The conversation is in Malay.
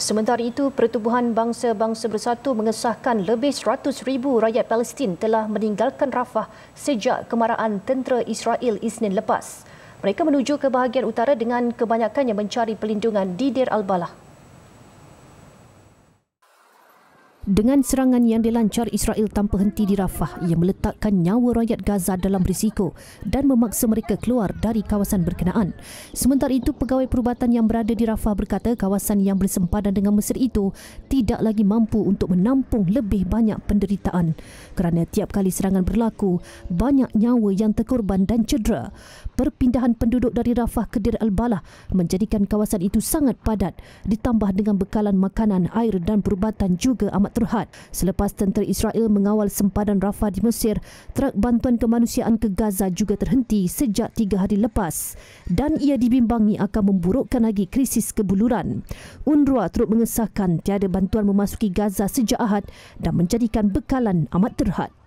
Sementara itu, Pertubuhan Bangsa-Bangsa Bersatu mengesahkan lebih ribu rakyat Palestin telah meninggalkan Rafah sejak kemarahan tentera Israel Isnin lepas. Mereka menuju ke bahagian utara dengan kebanyakannya mencari pelindungan di Deir al-Balah. dengan serangan yang dilancar Israel tanpa henti di Rafah ia meletakkan nyawa rakyat Gaza dalam risiko dan memaksa mereka keluar dari kawasan berkenaan. Sementara itu, pegawai perubatan yang berada di Rafah berkata kawasan yang bersempadan dengan Mesir itu tidak lagi mampu untuk menampung lebih banyak penderitaan kerana tiap kali serangan berlaku, banyak nyawa yang terkorban dan cedera perpindahan penduduk dari Rafah ke Dir al-Balah menjadikan kawasan itu sangat padat ditambah dengan bekalan makanan, air dan perubatan juga amat terhad. Selepas tentera Israel mengawal sempadan Rafah di Mesir, trak bantuan kemanusiaan ke Gaza juga terhenti sejak tiga hari lepas dan ia dibimbangi akan memburukkan lagi krisis kebuluran. UNRWA teruk mengesahkan tiada bantuan memasuki Gaza sejak Ahad dan menjadikan bekalan amat terhad.